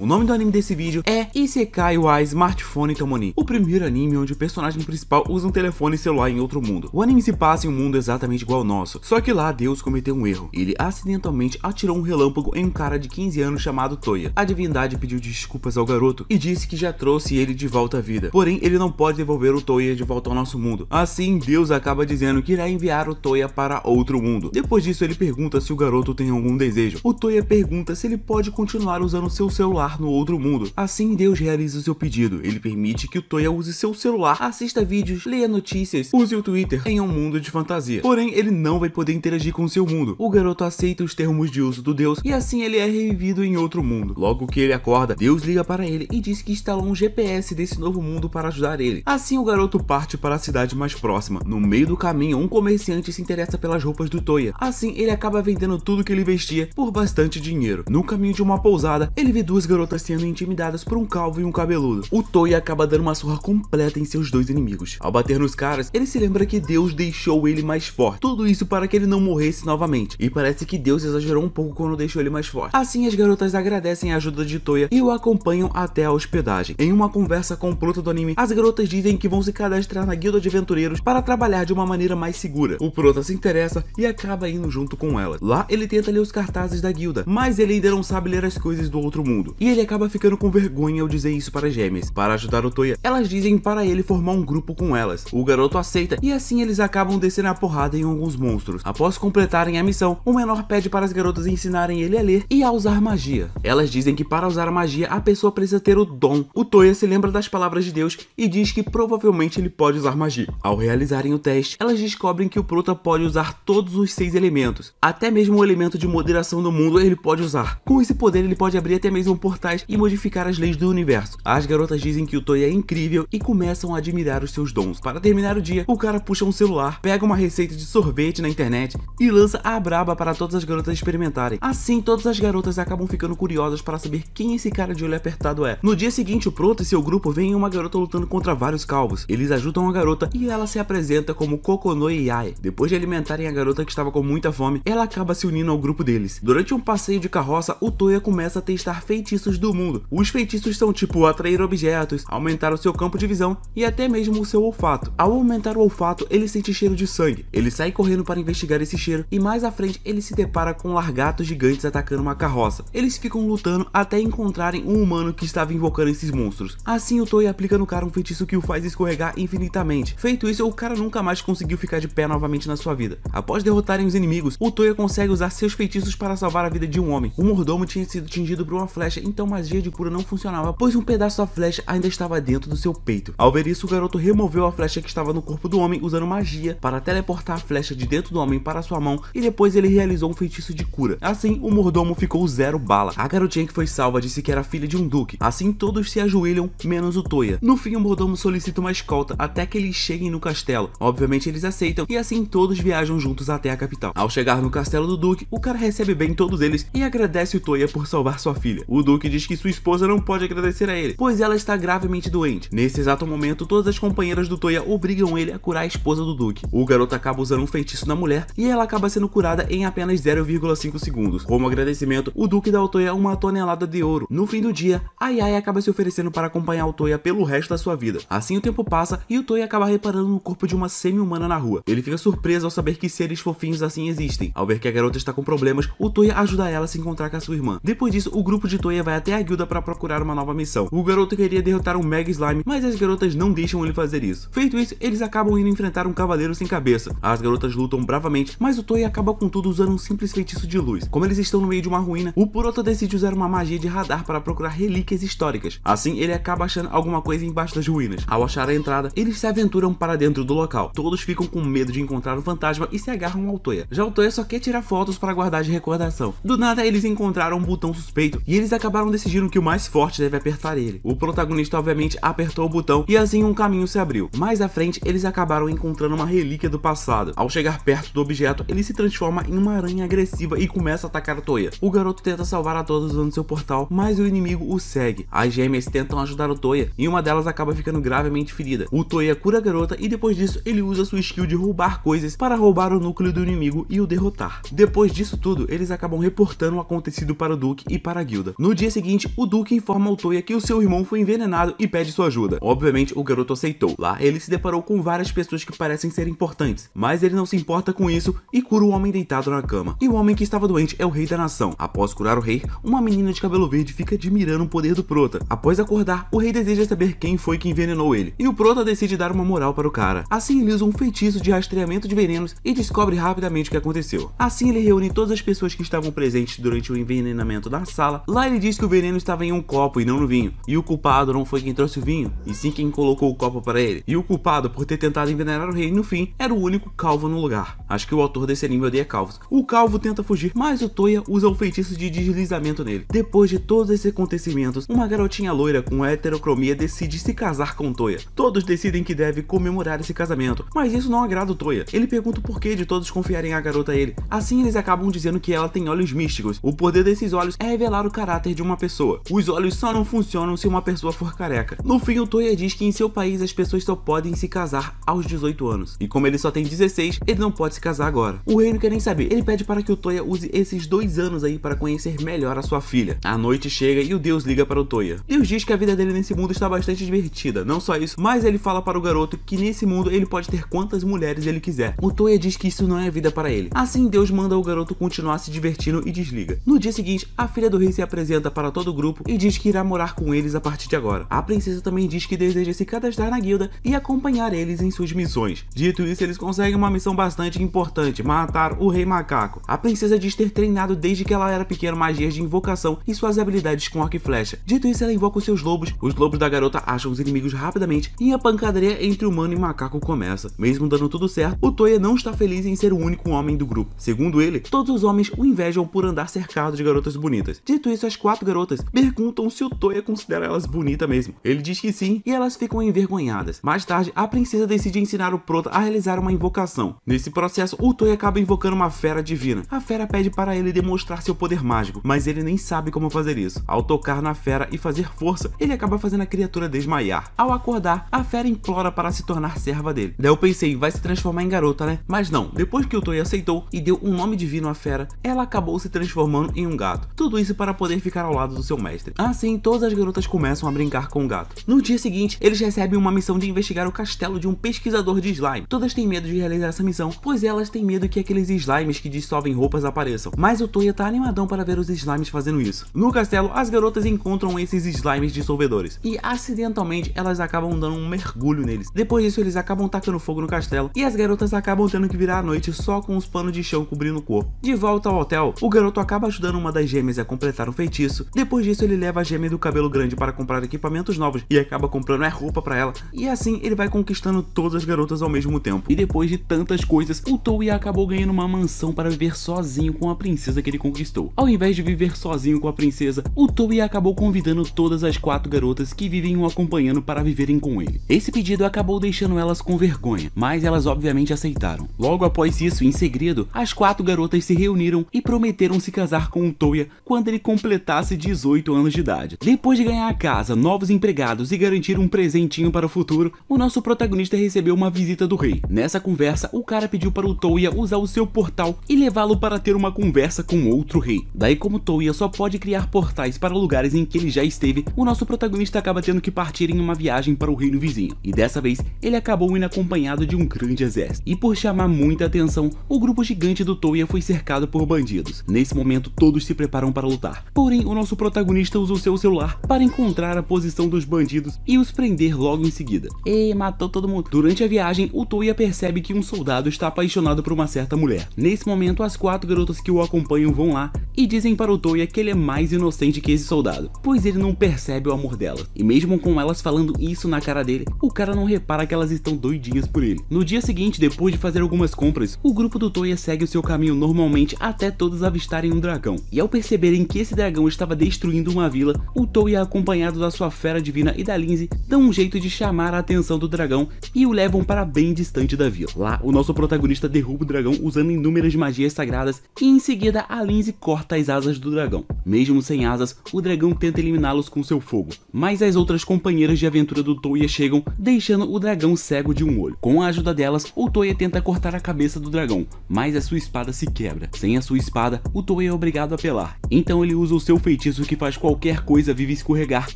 O nome do anime desse vídeo é Isekai wa Smartphone Tomoni, o primeiro anime onde o personagem principal usa um telefone celular em outro mundo. O anime se passa em um mundo exatamente igual ao nosso, só que lá Deus cometeu um erro. Ele acidentalmente atirou um relâmpago em um cara de 15 anos chamado Toya. A divindade pediu desculpas ao garoto e disse que já trouxe ele de volta à vida. Porém, ele não pode devolver o Toya de volta ao nosso mundo. Assim, Deus acaba dizendo que irá enviar o Toya para outro mundo. Depois disso, ele pergunta se o garoto tem algum desejo. O Toya pergunta se ele pode continuar usando seu celular celular no outro mundo. Assim, Deus realiza o seu pedido. Ele permite que o Toya use seu celular, assista vídeos, leia notícias, use o Twitter em um mundo de fantasia. Porém, ele não vai poder interagir com seu mundo. O garoto aceita os termos de uso do Deus e assim ele é revivido em outro mundo. Logo que ele acorda, Deus liga para ele e diz que instalou um GPS desse novo mundo para ajudar ele. Assim, o garoto parte para a cidade mais próxima. No meio do caminho, um comerciante se interessa pelas roupas do Toya. Assim, ele acaba vendendo tudo que ele vestia por bastante dinheiro. No caminho de uma pousada, ele vê duas garotas garotas sendo intimidadas por um calvo e um cabeludo. O Toy acaba dando uma surra completa em seus dois inimigos. Ao bater nos caras, ele se lembra que Deus deixou ele mais forte. Tudo isso para que ele não morresse novamente. E parece que Deus exagerou um pouco quando deixou ele mais forte. Assim, as garotas agradecem a ajuda de Toya e o acompanham até a hospedagem. Em uma conversa com o Proto do anime, as garotas dizem que vão se cadastrar na guilda de aventureiros para trabalhar de uma maneira mais segura. O Proto se interessa e acaba indo junto com ela. Lá, ele tenta ler os cartazes da guilda, mas ele ainda não sabe ler as coisas do outro mundo. E ele acaba ficando com vergonha ao dizer isso para as gêmeas. Para ajudar o Toya, elas dizem para ele formar um grupo com elas. O garoto aceita e assim eles acabam descendo a porrada em alguns monstros. Após completarem a missão, o menor pede para as garotas ensinarem ele a ler e a usar magia. Elas dizem que para usar a magia a pessoa precisa ter o dom. O Toya se lembra das palavras de Deus e diz que provavelmente ele pode usar magia. Ao realizarem o teste, elas descobrem que o Prota pode usar todos os seis elementos. Até mesmo o elemento de moderação do mundo ele pode usar. Com esse poder ele pode abrir até mesmo um portal mortais e modificar as leis do universo. As garotas dizem que o Toy é incrível e começam a admirar os seus dons. Para terminar o dia, o cara puxa um celular, pega uma receita de sorvete na internet e lança a braba para todas as garotas experimentarem. Assim, todas as garotas acabam ficando curiosas para saber quem esse cara de olho apertado é. No dia seguinte, o Proto e seu grupo veem uma garota lutando contra vários calvos. Eles ajudam a garota e ela se apresenta como Kokono Yai. Depois de alimentarem a garota que estava com muita fome, ela acaba se unindo ao grupo deles. Durante um passeio de carroça, o Toya começa a testar feitiços feitiços do mundo. Os feitiços são tipo atrair objetos, aumentar o seu campo de visão e até mesmo o seu olfato. Ao aumentar o olfato, ele sente cheiro de sangue. Ele sai correndo para investigar esse cheiro e mais à frente ele se depara com largatos gigantes atacando uma carroça. Eles ficam lutando até encontrarem um humano que estava invocando esses monstros. Assim o Toya aplica no cara um feitiço que o faz escorregar infinitamente. Feito isso, o cara nunca mais conseguiu ficar de pé novamente na sua vida. Após derrotarem os inimigos, o Toya consegue usar seus feitiços para salvar a vida de um homem. O mordomo tinha sido atingido por uma flecha então magia de cura não funcionava, pois um pedaço da flecha ainda estava dentro do seu peito. Ao ver isso, o garoto removeu a flecha que estava no corpo do homem usando magia para teleportar a flecha de dentro do homem para sua mão e depois ele realizou um feitiço de cura. Assim, o mordomo ficou zero bala. A garotinha que foi salva disse que era filha de um duque. Assim, todos se ajoelham, menos o Toya. No fim, o mordomo solicita uma escolta até que eles cheguem no castelo. Obviamente, eles aceitam e assim todos viajam juntos até a capital. Ao chegar no castelo do duque, o cara recebe bem todos eles e agradece o Toya por salvar sua filha. O duque Luke diz que sua esposa não pode agradecer a ele, pois ela está gravemente doente. Nesse exato momento, todas as companheiras do Toya obrigam ele a curar a esposa do Duke. O garoto acaba usando um feitiço na mulher e ela acaba sendo curada em apenas 0,5 segundos. Como agradecimento, o Duke dá ao Toya uma tonelada de ouro. No fim do dia, a Yaya acaba se oferecendo para acompanhar o Toya pelo resto da sua vida. Assim o tempo passa e o Toya acaba reparando no corpo de uma semi-humana na rua. Ele fica surpreso ao saber que seres fofinhos assim existem. Ao ver que a garota está com problemas, o Toya ajuda ela a se encontrar com a sua irmã. Depois disso, o grupo de Toya vai até a guilda para procurar uma nova missão. O garoto queria derrotar um Mega Slime, mas as garotas não deixam ele fazer isso. Feito isso, eles acabam indo enfrentar um cavaleiro sem cabeça. As garotas lutam bravamente, mas o Toei acaba com tudo usando um simples feitiço de luz. Como eles estão no meio de uma ruína, o Puroto decide usar uma magia de radar para procurar relíquias históricas. Assim, ele acaba achando alguma coisa embaixo das ruínas. Ao achar a entrada, eles se aventuram para dentro do local. Todos ficam com medo de encontrar o um fantasma e se agarram ao Toya. Já o Toya só quer tirar fotos para guardar de recordação. Do nada, eles encontraram um botão suspeito e eles acabaram acabaram decidindo que o mais forte deve apertar ele. O protagonista obviamente apertou o botão e assim um caminho se abriu. Mais à frente, eles acabaram encontrando uma relíquia do passado. Ao chegar perto do objeto, ele se transforma em uma aranha agressiva e começa a atacar a Toya. O garoto tenta salvar a todos usando seu portal, mas o inimigo o segue. As gêmeas tentam ajudar o Toya e uma delas acaba ficando gravemente ferida. O Toya cura a garota e depois disso ele usa sua skill de roubar coisas para roubar o núcleo do inimigo e o derrotar. Depois disso tudo, eles acabam reportando o acontecido para o Duke e para a guilda. No dia dia seguinte, o Duque informa ao Toya que o seu irmão foi envenenado e pede sua ajuda. Obviamente, o garoto aceitou. Lá, ele se deparou com várias pessoas que parecem ser importantes, mas ele não se importa com isso e cura o homem deitado na cama. E o homem que estava doente é o rei da nação. Após curar o rei, uma menina de cabelo verde fica admirando o poder do Prota. Após acordar, o rei deseja saber quem foi que envenenou ele, e o Prota decide dar uma moral para o cara. Assim, ele usa um feitiço de rastreamento de venenos e descobre rapidamente o que aconteceu. Assim, ele reúne todas as pessoas que estavam presentes durante o envenenamento na sala. Lá, ele diz que o veneno estava em um copo e não no vinho. E o culpado não foi quem trouxe o vinho, e sim quem colocou o copo para ele. E o culpado por ter tentado envenenar o rei no fim era o único calvo no lugar. Acho que o autor desse anime odeia calvos. O calvo tenta fugir, mas o Toya usa um feitiço de deslizamento nele. Depois de todos esses acontecimentos, uma garotinha loira com heterocromia decide se casar com o Toya. Todos decidem que deve comemorar esse casamento, mas isso não agrada o Toya. Ele pergunta o porquê de todos confiarem a garota a ele. Assim eles acabam dizendo que ela tem olhos místicos. O poder desses olhos é revelar o caráter de uma uma pessoa. Os olhos só não funcionam se uma pessoa for careca. No fim, o Toya diz que em seu país as pessoas só podem se casar aos 18 anos. E como ele só tem 16, ele não pode se casar agora. O rei não quer nem saber. Ele pede para que o Toya use esses dois anos aí para conhecer melhor a sua filha. A noite chega e o Deus liga para o Toya. Deus diz que a vida dele nesse mundo está bastante divertida. Não só isso, mas ele fala para o garoto que nesse mundo ele pode ter quantas mulheres ele quiser. O Toya diz que isso não é vida para ele. Assim, Deus manda o garoto continuar se divertindo e desliga. No dia seguinte, a filha do rei se apresenta para todo o grupo e diz que irá morar com eles a partir de agora. A princesa também diz que deseja se cadastrar na guilda e acompanhar eles em suas missões. Dito isso, eles conseguem uma missão bastante importante, matar o rei macaco. A princesa diz ter treinado desde que ela era pequena magias de invocação e suas habilidades com arco e flecha. Dito isso, ela invoca os seus lobos, os lobos da garota acham os inimigos rapidamente e a pancadaria entre humano e macaco começa. Mesmo dando tudo certo, o Toya não está feliz em ser o único homem do grupo. Segundo ele, todos os homens o invejam por andar cercado de garotas bonitas. Dito isso, as quatro quatro garotas perguntam se o Toya considera elas bonita mesmo. Ele diz que sim e elas ficam envergonhadas. Mais tarde, a princesa decide ensinar o Prota a realizar uma invocação. Nesse processo, o Toya acaba invocando uma fera divina. A fera pede para ele demonstrar seu poder mágico, mas ele nem sabe como fazer isso. Ao tocar na fera e fazer força, ele acaba fazendo a criatura desmaiar. Ao acordar, a fera implora para se tornar serva dele. Daí eu pensei, vai se transformar em garota, né? Mas não, depois que o Toya aceitou e deu um nome divino à fera, ela acabou se transformando em um gato. Tudo isso para poder ficar ao lado do seu mestre. Assim, todas as garotas começam a brincar com o gato. No dia seguinte, eles recebem uma missão de investigar o castelo de um pesquisador de slime. Todas têm medo de realizar essa missão, pois elas têm medo que aqueles slimes que dissolvem roupas apareçam. Mas o Toya tá animadão para ver os slimes fazendo isso. No castelo, as garotas encontram esses slimes dissolvedores e acidentalmente elas acabam dando um mergulho neles. Depois disso, eles acabam tacando fogo no castelo e as garotas acabam tendo que virar à noite só com os panos de chão cobrindo o corpo. De volta ao hotel, o garoto acaba ajudando uma das gêmeas a completar um feitiço isso. Depois disso, ele leva a gêmea do cabelo grande para comprar equipamentos novos e acaba comprando é roupa para ela. E assim, ele vai conquistando todas as garotas ao mesmo tempo. E depois de tantas coisas, o Toei acabou ganhando uma mansão para viver sozinho com a princesa que ele conquistou. Ao invés de viver sozinho com a princesa, o Toei acabou convidando todas as quatro garotas que vivem o acompanhando para viverem com ele. Esse pedido acabou deixando elas com vergonha, mas elas obviamente aceitaram. Logo após isso, em segredo, as quatro garotas se reuniram e prometeram se casar com o Toya quando ele completasse passe 18 anos de idade. Depois de ganhar a casa, novos empregados e garantir um presentinho para o futuro, o nosso protagonista recebeu uma visita do rei. Nessa conversa, o cara pediu para o Toya usar o seu portal e levá-lo para ter uma conversa com outro rei. Daí como Toya só pode criar portais para lugares em que ele já esteve, o nosso protagonista acaba tendo que partir em uma viagem para o reino vizinho. E dessa vez, ele acabou indo acompanhado de um grande exército. E por chamar muita atenção, o grupo gigante do Toya foi cercado por bandidos. Nesse momento, todos se preparam para lutar. Porém, o nosso protagonista usa o seu celular para encontrar a posição dos bandidos e os prender logo em seguida. E matou todo mundo. Durante a viagem, o Toya percebe que um soldado está apaixonado por uma certa mulher. Nesse momento, as quatro garotas que o acompanham vão lá e dizem para o Toya que ele é mais inocente que esse soldado, pois ele não percebe o amor dela. E mesmo com elas falando isso na cara dele, o cara não repara que elas estão doidinhas por ele. No dia seguinte, depois de fazer algumas compras, o grupo do Toya segue o seu caminho normalmente até todos avistarem um dragão. E ao perceberem que esse dragão estava destruindo uma vila, o Toya acompanhado da sua fera divina e da Lindsay dão um jeito de chamar a atenção do dragão e o levam para bem distante da vila. Lá, o nosso protagonista derruba o dragão usando inúmeras magias sagradas e em seguida a Lindsay corta corta as asas do dragão. Mesmo sem asas, o dragão tenta eliminá-los com seu fogo, mas as outras companheiras de aventura do Toya chegam, deixando o dragão cego de um olho. Com a ajuda delas, o Toya tenta cortar a cabeça do dragão, mas a sua espada se quebra. Sem a sua espada, o Toya é obrigado a pelar. Então ele usa o seu feitiço que faz qualquer coisa viva escorregar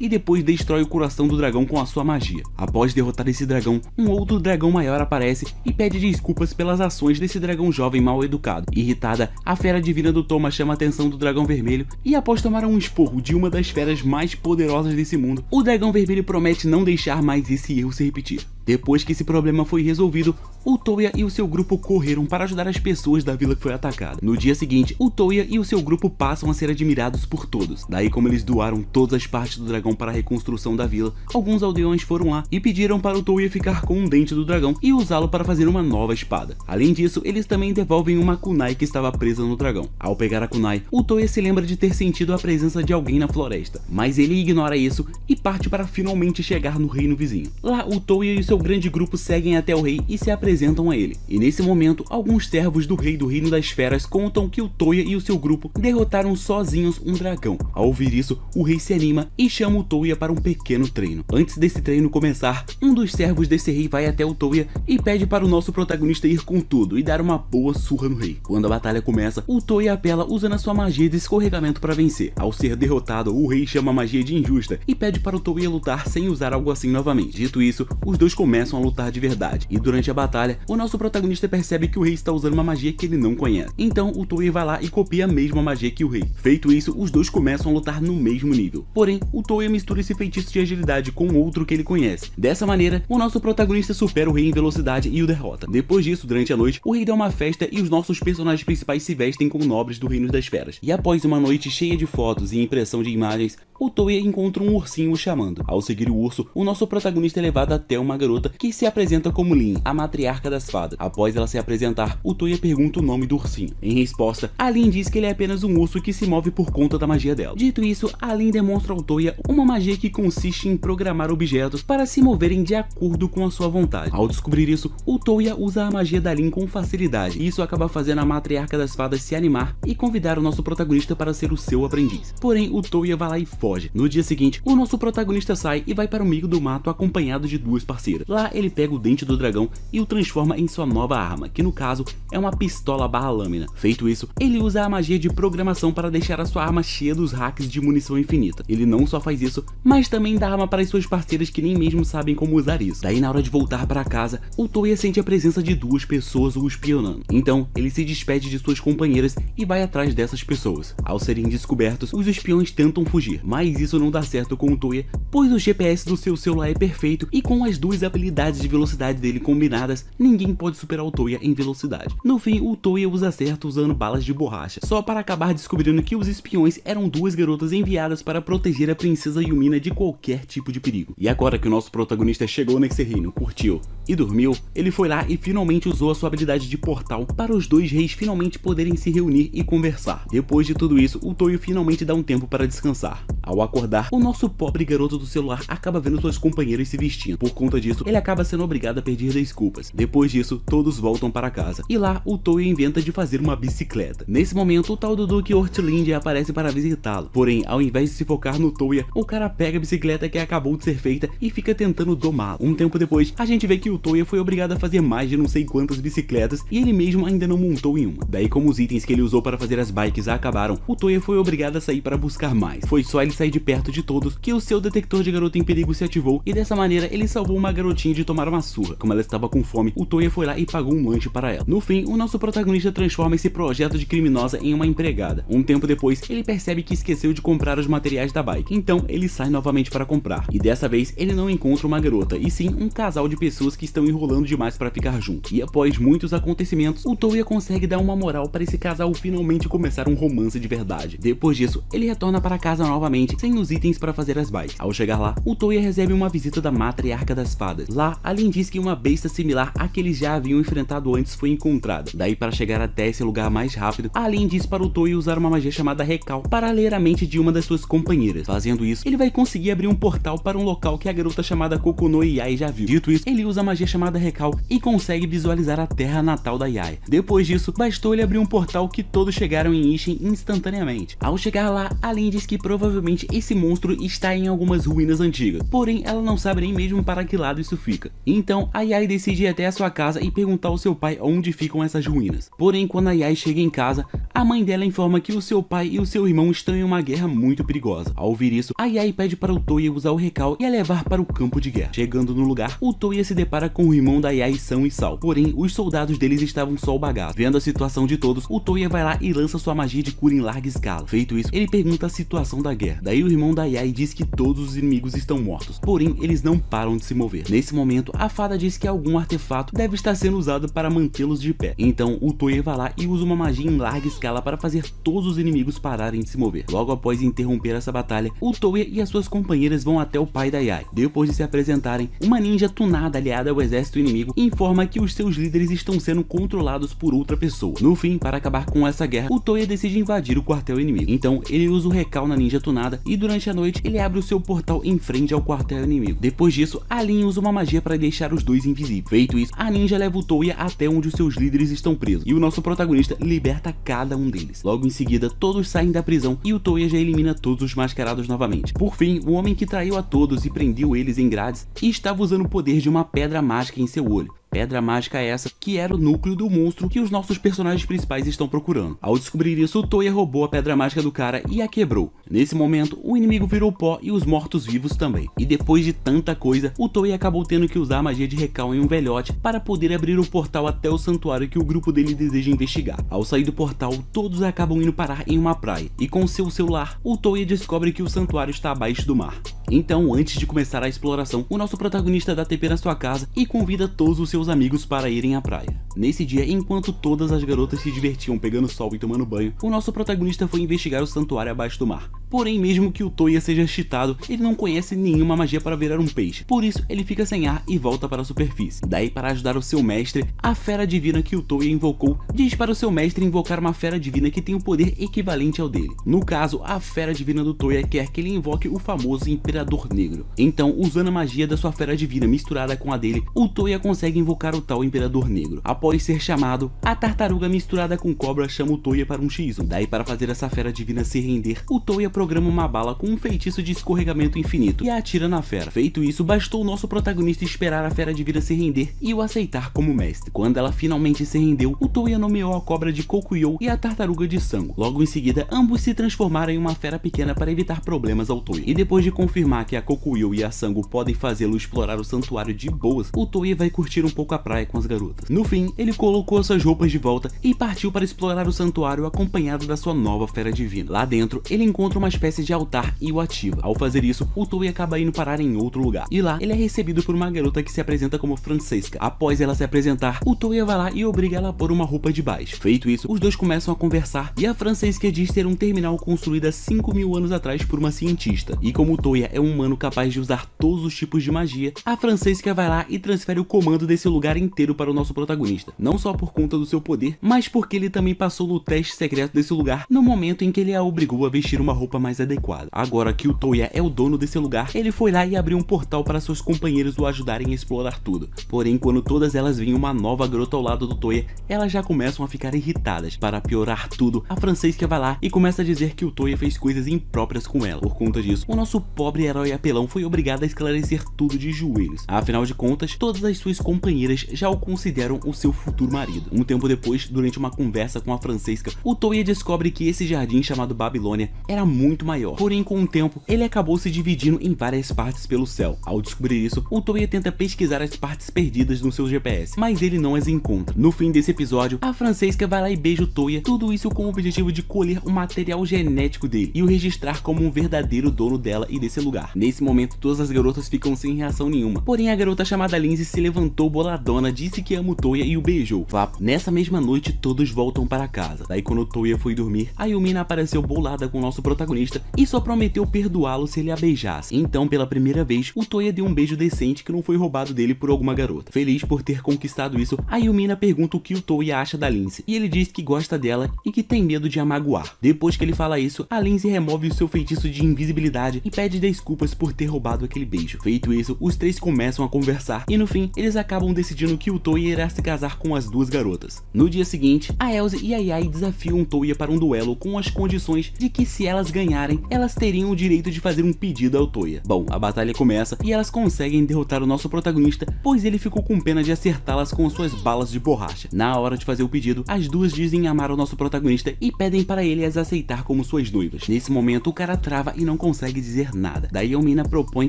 e depois destrói o coração do dragão com a sua magia. Após derrotar esse dragão, um outro dragão maior aparece e pede desculpas pelas ações desse dragão jovem mal educado. Irritada, a fera divina do Toma chama a atenção do Dragão Vermelho e após tomar um esporro de uma das feras mais poderosas desse mundo, o Dragão Vermelho promete não deixar mais esse erro se repetir. Depois que esse problema foi resolvido, o Toya e o seu grupo correram para ajudar as pessoas da vila que foi atacada. No dia seguinte, o Toya e o seu grupo passam a ser admirados por todos. Daí como eles doaram todas as partes do dragão para a reconstrução da vila, alguns aldeões foram lá e pediram para o Toya ficar com um dente do dragão e usá-lo para fazer uma nova espada. Além disso, eles também devolvem uma kunai que estava presa no dragão. Ao pegar a kunai, o Toya se lembra de ter sentido a presença de alguém na floresta, mas ele ignora isso e parte para finalmente chegar no reino vizinho. Lá, o Toya e o seu seu grande grupo seguem até o rei e se apresentam a ele. E nesse momento, alguns servos do rei do Reino das Feras contam que o Toya e o seu grupo derrotaram sozinhos um dragão. Ao ouvir isso, o rei se anima e chama o Toya para um pequeno treino. Antes desse treino começar, um dos servos desse rei vai até o Toya e pede para o nosso protagonista ir com tudo e dar uma boa surra no rei. Quando a batalha começa, o Toya apela usando a sua magia de escorregamento para vencer. Ao ser derrotado, o rei chama a magia de injusta e pede para o Toya lutar sem usar algo assim novamente. Dito isso, os dois começam a lutar de verdade, e durante a batalha, o nosso protagonista percebe que o rei está usando uma magia que ele não conhece. Então, o Toei vai lá e copia a mesma magia que o rei. Feito isso, os dois começam a lutar no mesmo nível. Porém, o Toei mistura esse feitiço de agilidade com outro que ele conhece. Dessa maneira, o nosso protagonista supera o rei em velocidade e o derrota. Depois disso, durante a noite, o rei dá uma festa e os nossos personagens principais se vestem como nobres do Reino das Feras. E após uma noite cheia de fotos e impressão de imagens, o Toei encontra um ursinho o chamando. Ao seguir o urso, o nosso protagonista é levado até uma garota garota que se apresenta como Lin, a matriarca das fadas. Após ela se apresentar, o Toya pergunta o nome do ursinho. Em resposta, a Lin diz que ele é apenas um urso que se move por conta da magia dela. Dito isso, a Lin demonstra ao Toya uma magia que consiste em programar objetos para se moverem de acordo com a sua vontade. Ao descobrir isso, o Toya usa a magia da Lin com facilidade, e isso acaba fazendo a matriarca das fadas se animar e convidar o nosso protagonista para ser o seu aprendiz. Porém, o Toya vai lá e foge. No dia seguinte, o nosso protagonista sai e vai para o meio do mato acompanhado de duas parceiras. Lá ele pega o dente do dragão e o transforma em sua nova arma, que no caso é uma pistola barra lâmina. Feito isso, ele usa a magia de programação para deixar a sua arma cheia dos hacks de munição infinita. Ele não só faz isso, mas também dá arma para as suas parceiras que nem mesmo sabem como usar isso. Daí na hora de voltar para casa, o Toya sente a presença de duas pessoas o espionando. Então, ele se despede de suas companheiras e vai atrás dessas pessoas. Ao serem descobertos, os espiões tentam fugir, mas isso não dá certo com o Toya pois o GPS do seu celular é perfeito e com as duas habilidades de velocidade dele combinadas, ninguém pode superar o Toya em velocidade. No fim, o Toya usa certo usando balas de borracha, só para acabar descobrindo que os espiões eram duas garotas enviadas para proteger a princesa Yumina de qualquer tipo de perigo. E agora que o nosso protagonista chegou nesse reino, curtiu e dormiu, ele foi lá e finalmente usou a sua habilidade de portal para os dois reis finalmente poderem se reunir e conversar. Depois de tudo isso, o Toyo finalmente dá um tempo para descansar. Ao acordar, o nosso pobre garoto do celular acaba vendo suas companheiras se vestindo. Por conta disso, ele acaba sendo obrigado a pedir desculpas. Depois disso, todos voltam para casa. E lá, o Toei inventa de fazer uma bicicleta. Nesse momento, o tal do Duke Hortlindia aparece para visitá-lo. Porém, ao invés de se focar no Toya, o cara pega a bicicleta que acabou de ser feita e fica tentando domá-la. Um tempo depois, a gente vê que o Toya foi obrigado a fazer mais de não sei quantas bicicletas e ele mesmo ainda não montou em uma. Daí, como os itens que ele usou para fazer as bikes acabaram, o Toya foi obrigado a sair para buscar mais. Foi só ele sair de perto de todos que o seu detector de garoto em perigo se ativou e dessa maneira ele salvou uma garota prontinha de tomar uma surra. Como ela estava com fome, o Toya foi lá e pagou um lanche para ela. No fim, o nosso protagonista transforma esse projeto de criminosa em uma empregada. Um tempo depois, ele percebe que esqueceu de comprar os materiais da bike, então ele sai novamente para comprar. E dessa vez, ele não encontra uma garota, e sim um casal de pessoas que estão enrolando demais para ficar junto. E após muitos acontecimentos, o Toya consegue dar uma moral para esse casal finalmente começar um romance de verdade. Depois disso, ele retorna para casa novamente, sem os itens para fazer as bikes. Ao chegar lá, o Toya recebe uma visita da matriarca das fadas, Lá, além diz que uma besta similar à que eles já haviam enfrentado antes foi encontrada. Daí para chegar até esse lugar mais rápido, além diz para o Toei usar uma magia chamada Recal paralelamente a mente de uma das suas companheiras. Fazendo isso, ele vai conseguir abrir um portal para um local que a garota chamada Kokono Yai já viu. Dito isso, ele usa a magia chamada Recal e consegue visualizar a terra natal da Yai. Depois disso, bastou ele abrir um portal que todos chegaram em Ishin instantaneamente. Ao chegar lá, Alin diz que provavelmente esse monstro está em algumas ruínas antigas. Porém, ela não sabe nem mesmo para que lado isso fica. Então, a Yai decide ir até a sua casa e perguntar ao seu pai onde ficam essas ruínas. Porém, quando a Yai chega em casa, a mãe dela informa que o seu pai e o seu irmão estão em uma guerra muito perigosa. Ao ouvir isso, a Yai pede para o Toya usar o recal e a levar para o campo de guerra. Chegando no lugar, o Toya se depara com o irmão da Yai são e sal. Porém, os soldados deles estavam só o bagaço. Vendo a situação de todos, o Toya vai lá e lança sua magia de cura em larga escala. Feito isso, ele pergunta a situação da guerra. Daí o irmão da Yai diz que todos os inimigos estão mortos. Porém, eles não param de se mover. Nesse momento, a fada diz que algum artefato deve estar sendo usado para mantê-los de pé. Então, o Toya vai lá e usa uma magia em larga escala para fazer todos os inimigos pararem de se mover. Logo após interromper essa batalha, o Toya e as suas companheiras vão até o pai da Yai. Depois de se apresentarem, uma ninja tunada aliada ao exército inimigo informa que os seus líderes estão sendo controlados por outra pessoa. No fim, para acabar com essa guerra, o Toya decide invadir o quartel inimigo. Então, ele usa o recal na ninja tunada e durante a noite, ele abre o seu portal em frente ao quartel inimigo. Depois disso, a Lin usa uma magia para deixar os dois invisíveis. Feito isso, a ninja leva o Toya até onde os seus líderes estão presos, e o nosso protagonista liberta cada um deles. Logo em seguida, todos saem da prisão e o Toya já elimina todos os mascarados novamente. Por fim, o homem que traiu a todos e prendeu eles em grades estava usando o poder de uma pedra mágica em seu olho, pedra mágica é essa que era o núcleo do monstro que os nossos personagens principais estão procurando. Ao descobrir isso, Toya roubou a pedra mágica do cara e a quebrou. Nesse momento, o inimigo virou pó e os mortos-vivos também. E depois de tanta coisa, o Toya acabou tendo que usar a magia de recal em um velhote para poder abrir o portal até o santuário que o grupo dele deseja investigar. Ao sair do portal, todos acabam indo parar em uma praia, e com seu celular, o Toya descobre que o santuário está abaixo do mar. Então, antes de começar a exploração, o nosso protagonista dá TP na sua casa e convida todos os seus amigos para irem à praia. Nesse dia, enquanto todas as garotas se divertiam pegando sol e tomando banho, o nosso protagonista foi investigar o santuário abaixo do mar. Porém, mesmo que o Toya seja excitado, ele não conhece nenhuma magia para virar um peixe, por isso ele fica sem ar e volta para a superfície. Daí, para ajudar o seu mestre, a fera divina que o Toya invocou diz para o seu mestre invocar uma fera divina que tem um poder equivalente ao dele. No caso, a fera divina do Toya quer que ele invoque o famoso Imperador Imperador Negro. Então, usando a magia da sua fera divina misturada com a dele, o Toya consegue invocar o tal Imperador Negro. Após ser chamado, a tartaruga misturada com cobra chama o Toya para um X1. Daí, para fazer essa fera divina se render, o Toya programa uma bala com um feitiço de escorregamento infinito e a atira na fera. Feito isso, bastou o nosso protagonista esperar a fera divina se render e o aceitar como mestre. Quando ela finalmente se rendeu, o Toya nomeou a cobra de Kokuyo e a tartaruga de Sango. Logo em seguida, ambos se transformaram em uma fera pequena para evitar problemas ao Toya. E depois de confirmar afirmar que a Kokuyo e a Sango podem fazê-lo explorar o santuário de boas, o Toei vai curtir um pouco a praia com as garotas. No fim, ele colocou suas roupas de volta e partiu para explorar o santuário acompanhado da sua nova fera divina. Lá dentro, ele encontra uma espécie de altar e o ativa. Ao fazer isso, o Toei acaba indo parar em outro lugar. E lá, ele é recebido por uma garota que se apresenta como Francesca. Após ela se apresentar, o Toei vai lá e obriga ela a pôr uma roupa de baixo. Feito isso, os dois começam a conversar e a Francesca diz ter um terminal construído há 5 mil anos atrás por uma cientista. E como Toya é um humano capaz de usar todos os tipos de magia, a Francesca vai lá e transfere o comando desse lugar inteiro para o nosso protagonista. Não só por conta do seu poder, mas porque ele também passou no teste secreto desse lugar no momento em que ele a obrigou a vestir uma roupa mais adequada. Agora que o Toya é o dono desse lugar, ele foi lá e abriu um portal para seus companheiros o ajudarem a explorar tudo. Porém, quando todas elas veem uma nova grota ao lado do Toya, elas já começam a ficar irritadas. Para piorar tudo, a Francesca vai lá e começa a dizer que o Toya fez coisas impróprias com ela. Por conta disso, o nosso pobre super-herói apelão foi obrigado a esclarecer tudo de joelhos. Afinal de contas, todas as suas companheiras já o consideram o seu futuro marido. Um tempo depois, durante uma conversa com a Francesca, o Toya descobre que esse jardim chamado Babilônia era muito maior. Porém, com o tempo, ele acabou se dividindo em várias partes pelo céu. Ao descobrir isso, o Toya tenta pesquisar as partes perdidas no seu GPS, mas ele não as encontra. No fim desse episódio, a Francesca vai lá e beija o Toya, tudo isso com o objetivo de colher o material genético dele e o registrar como um verdadeiro dono dela e desse lugar lugar. Nesse momento, todas as garotas ficam sem reação nenhuma. Porém, a garota chamada Lindsay se levantou boladona, disse que ama o Toya e o beijou. Vá. Nessa mesma noite, todos voltam para casa. Daí, quando o Toya foi dormir, a Yumina apareceu bolada com o nosso protagonista e só prometeu perdoá-lo se ele a beijasse. Então, pela primeira vez, o Toya deu um beijo decente que não foi roubado dele por alguma garota. Feliz por ter conquistado isso, a Yumina pergunta o que o Toya acha da Lindsay. E ele diz que gosta dela e que tem medo de magoar. Depois que ele fala isso, a Lindsay remove o seu feitiço de invisibilidade e pede desculpas desculpas por ter roubado aquele beijo. Feito isso, os três começam a conversar e no fim, eles acabam decidindo que o Toya irá se casar com as duas garotas. No dia seguinte, a Elsa e a Yai desafiam Toya para um duelo com as condições de que se elas ganharem, elas teriam o direito de fazer um pedido ao Toya. Bom, a batalha começa e elas conseguem derrotar o nosso protagonista, pois ele ficou com pena de acertá-las com suas balas de borracha. Na hora de fazer o pedido, as duas dizem amar o nosso protagonista e pedem para ele as aceitar como suas noivas. Nesse momento, o cara trava e não consegue dizer nada. Daí Almina propõe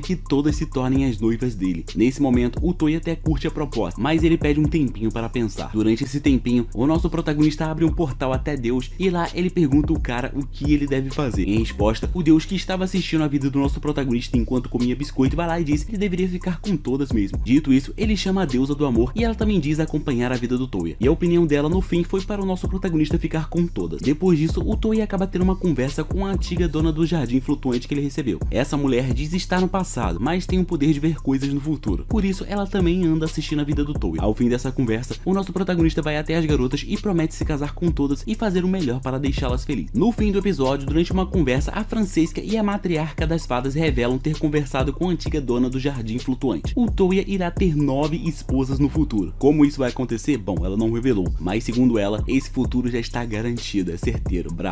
que todas se tornem as noivas dele. Nesse momento, o Toy até curte a proposta, mas ele pede um tempinho para pensar. Durante esse tempinho, o nosso protagonista abre um portal até Deus e lá ele pergunta o cara o que ele deve fazer. Em resposta, o Deus que estava assistindo a vida do nosso protagonista enquanto comia biscoito vai lá e diz que ele deveria ficar com todas mesmo. Dito isso, ele chama a deusa do amor e ela também diz acompanhar a vida do Toya. E a opinião dela no fim foi para o nosso protagonista ficar com todas. Depois disso, o Toya acaba tendo uma conversa com a antiga dona do jardim flutuante que ele recebeu. Essa mulher mulher diz estar no passado, mas tem o poder de ver coisas no futuro. Por isso, ela também anda assistindo a vida do Toei. Ao fim dessa conversa, o nosso protagonista vai até as garotas e promete se casar com todas e fazer o melhor para deixá-las felizes. No fim do episódio, durante uma conversa, a Francesca e a matriarca das fadas revelam ter conversado com a antiga dona do jardim flutuante. O Toya irá ter nove esposas no futuro. Como isso vai acontecer? Bom, ela não revelou, mas segundo ela, esse futuro já está garantido, é certeiro, brabo.